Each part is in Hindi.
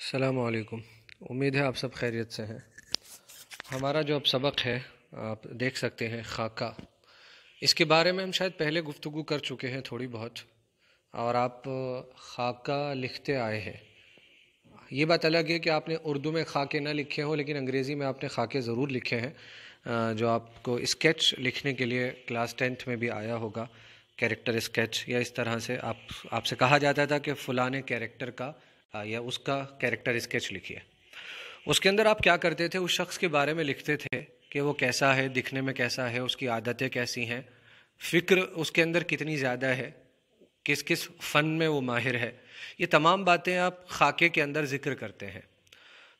अलकुम उम्मीद है आप सब खैरियत से हैं हमारा जो अब सबक है आप देख सकते हैं खाका इसके बारे में हम शायद पहले गुफ्तु कर चुके हैं थोड़ी बहुत और आप खाका लिखते आए हैं ये बात अलग है कि आपने उर्दू में खाके ना लिखे हों लेकिन अंग्रेज़ी में आपने खाके ज़रूर लिखे हैं जो आपको स्केच लिखने के लिए क्लास टेंथ में भी आया होगा कैरेक्टर स्केच या इस तरह से आप आपसे कहा जाता था कि फ़लाने कैरेक्टर का या उसका कैरेक्टर स्केच लिखिए उसके अंदर आप क्या करते थे उस शख्स के बारे में लिखते थे कि वो कैसा है दिखने में कैसा है उसकी आदतें कैसी हैं फ़िक्र उसके अंदर कितनी ज़्यादा है किस किस फ़न में वो माहिर है ये तमाम बातें आप खाके के अंदर ज़िक्र करते हैं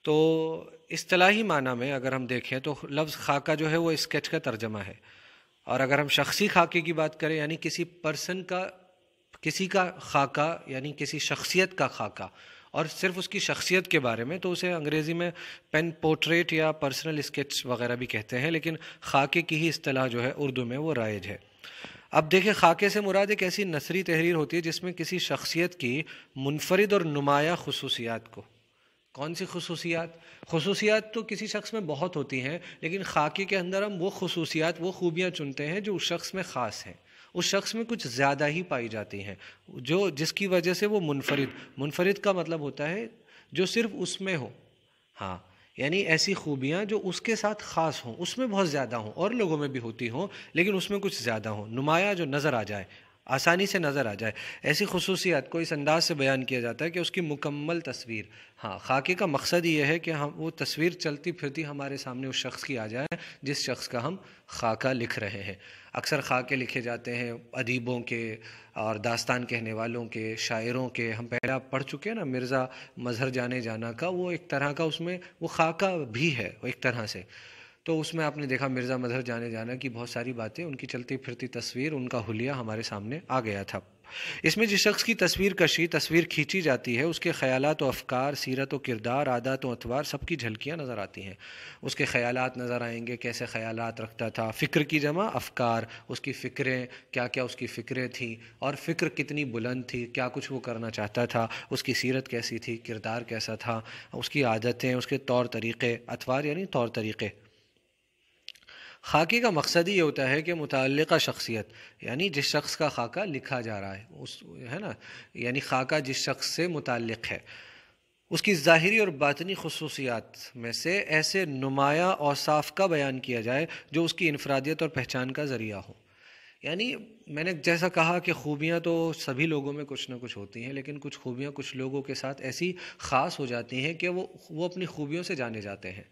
तो असलाही माना में अगर हम देखें तो लफ्ज़ खाका जो है वो स्केच का तर्जमा है और अगर हम शख्सी खाके की बात करें यानी किसी पर्सन का किसी का खाका यानी किसी शख्सियत का खाका और सिर्फ उसकी शख्सियत के बारे में तो उसे अंग्रेज़ी में पेन पोर्ट्रेट या पर्सनल स्केच वगैरह भी कहते हैं लेकिन खाके की ही अतलाह जो है उर्दू में वो राइज है अब देखिए खाके से मुराद एक ऐसी नसरी तहरीर होती है जिसमें किसी शख्सियत की मुनफरद और नुमाया खसूसियात को कौन सी खसूसियात खसूसियात तो किसी शख्स में बहुत होती हैं लेकिन खाके के अंदर हम वो खसूसियात वो खूबियाँ चुनते हैं जो उस शख्स में ख़ास हैं उस शख्स में कुछ ज़्यादा ही पाई जाती हैं जो जिसकी वजह से वो मुनफरद मुनफरद का मतलब होता है जो सिर्फ उसमें हो हाँ यानी ऐसी खूबियाँ जो उसके साथ ख़ास हों उसमें बहुत ज़्यादा हों और लोगों में भी होती हों लेकिन उसमें कुछ ज़्यादा हों नुमाया जो नज़र आ जाए आसानी से नज़र आ जाए ऐसी खसूसियात को इस अंदाज से बयान किया जाता है कि उसकी मुकम्मल तस्वीर हाँ खाके का मकसद ये है कि हम वो तस्वीर चलती फिरती हमारे सामने उस शख्स की आ जाए जिस शख्स का हम खाका लिख रहे हैं अक्सर खाके लिखे जाते हैं अदीबों के और दास्तान कहने वालों के शायरों के हम पहला पढ़ चुके हैं ना मिर्ज़ा मजहर जाने जाना का वो एक तरह का उसमें वो खाका भी है एक तरह से तो उसमें आपने देखा मिर्ज़ा मजहर जाने जाना की बहुत सारी बातें उनकी चलती फिरती तस्वीर उनका हुलिया हमारे सामने आ गया था इसमें जिस शख्स की तस्वीर कशी तस्वीर खींची जाती है उसके ख्याल व अफकार सीरत व किरदार आदत व अतवार सबकी झलकियाँ नज़र आती हैं उसके ख्याल नज़र आएंगे कैसे ख्याल रखता था फ़िक्र की जमा अफकार उसकी फ़िक्रें क्या क्या उसकी फ़िक्रें थीं और फ़िक्र कितनी बुलंद थी क्या कुछ वो करना चाहता था उसकी सीरत कैसी थी किरदार कैसा था उसकी आदतें उसके तौर तरीक़े अतवार यानी तौर तरीक़े खाके का मकसद ही ये होता है कि मुतल शख्सियत यानी जिस शख्स का खाका लिखा जा रहा है उस है ना यानी खाका जिस शख्स से मुतल है उसकी ज़ाहरी और बातनी खसूसियात में से ऐसे नुमाया औसाफ का बयान किया जाए जो उसकी इनफरादियत और पहचान का ज़रिया हो यानी मैंने जैसा कहा कि खूबियाँ तो सभी लोगों में कुछ ना कुछ होती हैं लेकिन कुछ खूबियाँ कुछ लोगों के साथ ऐसी ख़ास हो जाती हैं कि वो वो अपनी खूबियों से जाने जाते हैं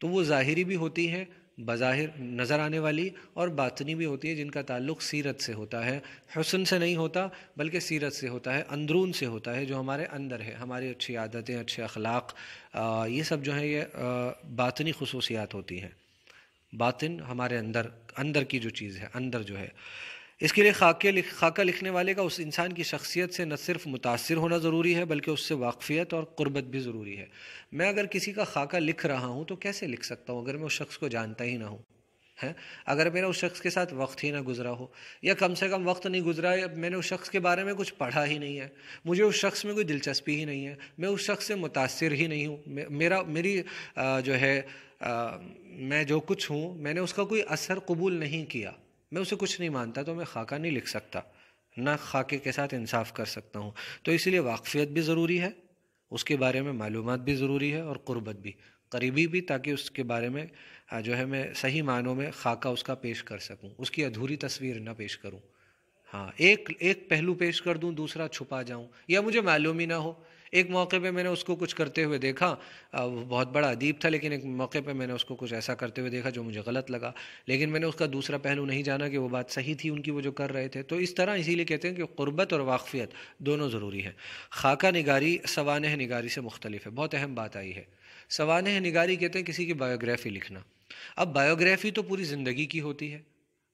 तो वो ज़ाहरी भी होती हैं बज़ाहिर नज़र आने वाली और बातनी भी होती है जिनका ताल्लुक सीरत से होता है हसन से नहीं होता बल्कि सीरत से होता है अंदरून से होता है जो हमारे अंदर है हमारी अच्छी आदतें अच्छे अखलाक ये सब जो है ये बातनी खसूसियात होती हैं बातिन हमारे अंदर अंदर की जो चीज़ है अंदर जो है इसके लिए खाके लिख, खाका लिखने वाले का उस इंसान की शख्सियत से न सिर्फ मुतासर होना ज़रूरी है बल्कि उससे वाकफ़ियत और क़ुरबत भी ज़रूरी है मैं अगर किसी का खाका लिख रहा हूँ तो कैसे लिख सकता हूँ अगर मैं उस शख्स को जानता ही ना हूँ हैं अगर मेरा उस शख्स के साथ वक्त ही ना गुजरा हो या कम से कम वक्त नहीं गुजरा या मैंने उस शख्स के बारे में कुछ पढ़ा ही नहीं है मुझे उस शख्स में कोई दिलचस्पी ही नहीं है मैं उस शख्स से मुतासर ही नहीं हूँ मेरा मेरी जो है मैं जो कुछ हूँ मैंने उसका कोई असर कबूल नहीं किया मैं उसे कुछ नहीं मानता तो मैं खाका नहीं लिख सकता ना खाके के साथ इंसाफ कर सकता हूँ तो इसलिए वाकफियत भी ज़रूरी है उसके बारे में मालूम भी ज़रूरी है और क़ुरबत भी करीबी भी ताकि उसके बारे में जो है मैं सही मानों में खाका उसका पेश कर सकूँ उसकी अधूरी तस्वीर ना पेश करूँ हाँ एक एक पहलू पेश कर दूँ दूसरा छुपा जाऊँ या मुझे मालूम ही ना हो एक मौके पे मैंने उसको कुछ करते हुए देखा वो बहुत बड़ा अदीब था लेकिन एक मौके पे मैंने उसको कुछ ऐसा करते हुए देखा जो मुझे गलत लगा लेकिन मैंने उसका दूसरा पहलू नहीं जाना कि वो बात सही थी उनकी वो जो कर रहे थे तो इस तरह इसीलिए कहते हैं कि कुर्बत और वाकफियत दोनों ज़रूरी है खाका निगारी सवान निगारी से मुख्तलिफ है बहुत अहम बात आई है सवान निगारी कहते हैं किसी की बायोग्राफ़ी लिखना अब बायोग्राफ़ी तो पूरी ज़िंदगी की होती है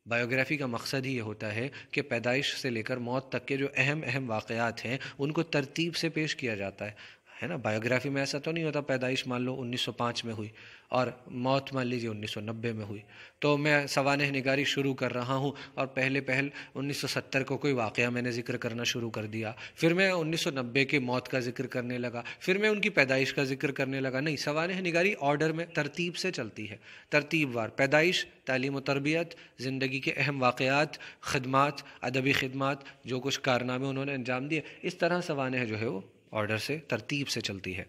बायोग्राफी का मकसद ही ये होता है कि पैदाइश से लेकर मौत तक के जो अहम अहम वाक़ात हैं उनको तरतीब से पेश किया जाता है है ना बायोग्राफी में ऐसा तो नहीं होता पैदाइश मान लो 1905 में हुई और मौत मान लीजिए 1990 में हुई तो मैं सवान निगारी शुरू कर रहा हूँ और पहले पहल 1970 को कोई वाक़ मैंने जिक्र करना शुरू कर दिया फिर मैं 1990 के मौत का जिक्र करने लगा फिर मैं उनकी पैदाइश का जिक्र करने लगा नहीं सवान निगारी ऑर्डर में तरतीब से चलती है तरतीब वार पैदाइश तालीम व तरबियत ज़िंदगी के अहम वाक़ात खदमात अदबी खदमात जो कुछ कारनामे उन्होंने अंजाम दिए इस तरह सवान जो है वो ऑर्डर से तरतीब से चलती है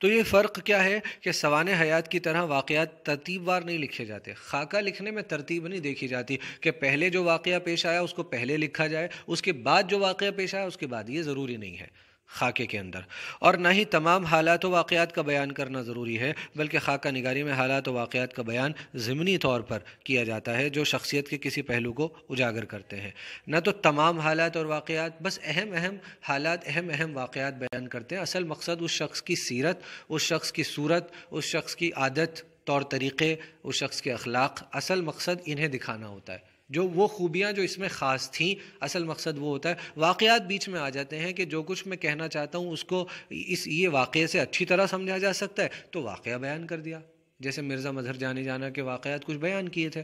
तो ये फ़र्क क्या है कि सवान हयात की तरह वाक़ात तरतीबवार नहीं लिखे जाते खाका लिखने में तरतीब नहीं देखी जाती कि पहले जो वाक़ पेश आया उसको पहले लिखा जाए उसके बाद जो वाक़ पेश आया उसके बाद ये ज़रूरी नहीं है खाके के अंदर और ना ही तमाम हालात व वाक़ात का बयान करना ज़रूरी है बल्कि खाका निगारी में हालात व वाक़ात का बयान ज़मनी तौर पर किया जाता है जो शख्सियत के किसी पहलू को उजागर करते हैं न तो तमाम हालात और वाक़ात बस अहम अहम हालात अहम अहम वाक़ात बयान करते हैं असल मकसद उस शख्स की सीरत उस शख्स की सूरत उस शख्स की आदत तौर तरीक़े उस शख्स के अखलाक असल मकसद इन्हें दिखाना होता है जो वो खूबियाँ जो इसमें ख़ास थीं असल मकसद वो होता है वाक़ात बीच में आ जाते हैं कि जो कुछ मैं कहना चाहता हूँ उसको इस ये वाक़े से अच्छी तरह समझा जा सकता है तो वाक़ बयान कर दिया जैसे मिर्ज़ा मजहर जाने जाना के वाक़ात कुछ बयान किए थे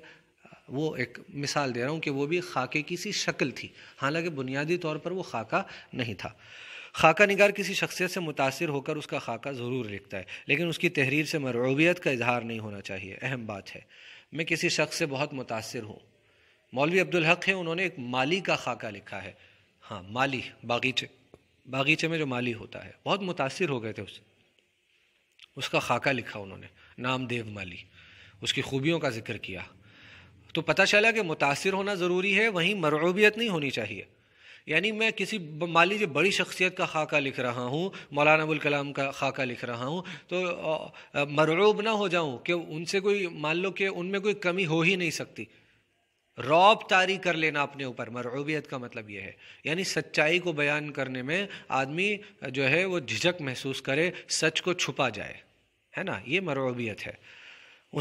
वो एक मिसाल दे रहा हूँ कि वो भी खाके की सी शक्ल थी हालांकि बुनियादी तौर पर वो खाका नहीं था खाका निगार किसी शख्सियत से मुतासर होकर उसका खाका ज़रूर लिखता है लेकिन उसकी तहरीर से मरूबियत का इजहार नहीं होना चाहिए अहम बात है मैं किसी शख्स से बहुत मुतासर हूँ मौलवी अब्दुल हक हैं उन्होंने एक माली का खाका लिखा है हाँ माली बागीचे बागीचे में जो माली होता है बहुत मुतासर हो गए थे उससे उसका खाका लिखा उन्होंने नाम देव माली उसकी खूबियों का जिक्र किया तो पता चला कि मुतासर होना ज़रूरी है वहीं मरूबियत नहीं होनी चाहिए यानी मैं किसी मान लीजिए बड़ी शख्सियत का खाका लिख रहा हूँ मौलाना अबुल कलाम का खाका लिख रहा हूँ तो मरूब ना हो जाऊँ कि उनसे कोई मान लो कि उनमें कोई कमी हो ही नहीं सकती रौब तारी कर लेना अपने ऊपर मरूबियत का मतलब यह है यानी सच्चाई को बयान करने में आदमी जो है वो झिझक महसूस करे सच को छुपा जाए है ना ये मरूबियत है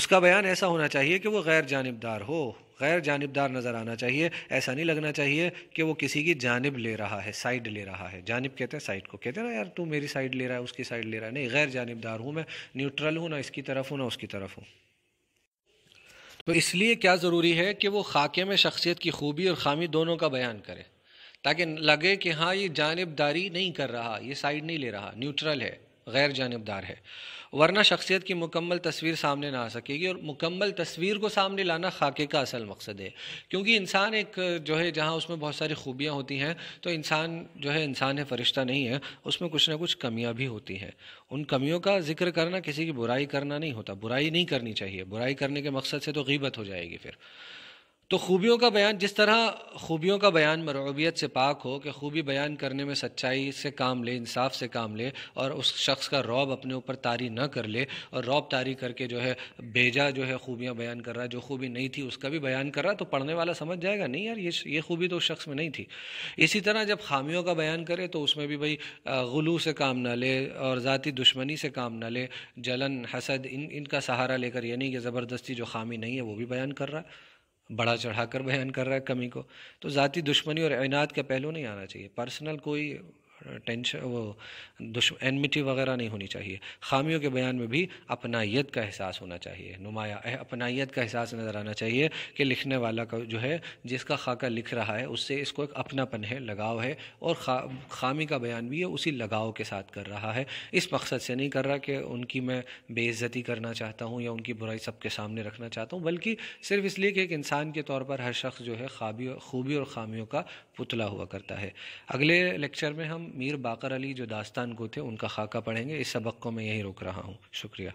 उसका बयान ऐसा होना चाहिए कि वो गैर जानबदार हो गैर जानबदार नज़र आना चाहिए ऐसा नहीं लगना चाहिए कि वो किसी की जानब ले रहा है साइड ले रहा है जानब कहते हैं साइड को कहते हैं ना यार तू मेरी साइड ले रहा है उसकी साइड ले रहा है नहीं गैर जानबदार हूँ मैं न्यूट्रल हूँ ना इसकी तरफ हूँ ना उसकी तरफ हूँ तो इसलिए क्या ज़रूरी है कि वो खाके में शख्सियत की खूबी और खामी दोनों का बयान करे ताकि लगे कि हाँ ये जानबदारी नहीं कर रहा ये साइड नहीं ले रहा न्यूट्रल है गैर जानबदार है वरना शख्सियत की मुकम्मल तस्वीर सामने ना आ सकेगी और मुकम्मल तस्वीर को सामने लाना खाके का असल मकसद है क्योंकि इंसान एक जो है जहाँ उसमें बहुत सारी खूबियाँ होती हैं तो इंसान जो है इंसान है फरिश्ता नहीं है उसमें कुछ ना कुछ कमियाँ भी होती हैं उन कमियों का जिक्र करना किसी की बुराई करना नहीं होता बुराई नहीं करनी चाहिए बुराई करने के मकसद से तो गीबत हो जाएगी फिर तो खूबियों का बयान जिस तरह खूबियों का बयान मरूबियत से पाक हो कि खूबी बयान करने में सच्चाई से काम ले इंसाफ से काम ले और उस शख्स का रौब अपने ऊपर तारी न कर ले और रौब तारी करके जो है भेजा जो है खूबियाँ बयान कर रहा है जो खूबी नहीं थी उसका भी बयान कर रहा तो पढ़ने वाला समझ जाएगा नहीं यार ये ये खूबी तो उस शख्स में नहीं थी इसी तरह जब खामियों का बयान करे तो उसमें भी भाई गुलू से काम ना ले और ज़ाती दुश्मनी से काम ना ले जलन हसद इन इनका सहारा लेकर ये नहीं कि ज़बरदस्ती जो खामी नहीं है वो भी बयान कर रहा है बड़ा चढ़ाकर बयान कर रहा है कमी को तो ज़ाती दुश्मनी और इनाद का पहलू नहीं आना चाहिए पर्सनल कोई टेंशन वो दुश्म एनमिटी वगैरह नहीं होनी चाहिए खामियों के बयान में भी अपनाइत का एहसास होना चाहिए नुमाया अपनाइत का एहसास नज़र आना चाहिए कि लिखने वाला का जो है जिसका खाका लिख रहा है उससे इसको एक अपनापन है लगाव है और खा खामी का बयान भी है उसी लगाव के साथ कर रहा है इस मकसद से नहीं कर रहा कि उनकी मैं बेइज्जती करना चाहता हूँ या उनकी बुराई सबके सामने रखना चाहता हूँ बल्कि सिर्फ इसलिए कि एक इंसान के तौर पर हर शख्स जो है खाबी खूबी और खामियों का पुतला हुआ करता है अगले लेक्चर में हम मीर बाकर अली जो दास्तान को थे उनका खाका पढ़ेंगे इस सबक को मैं यहीं रोक रहा हूँ शुक्रिया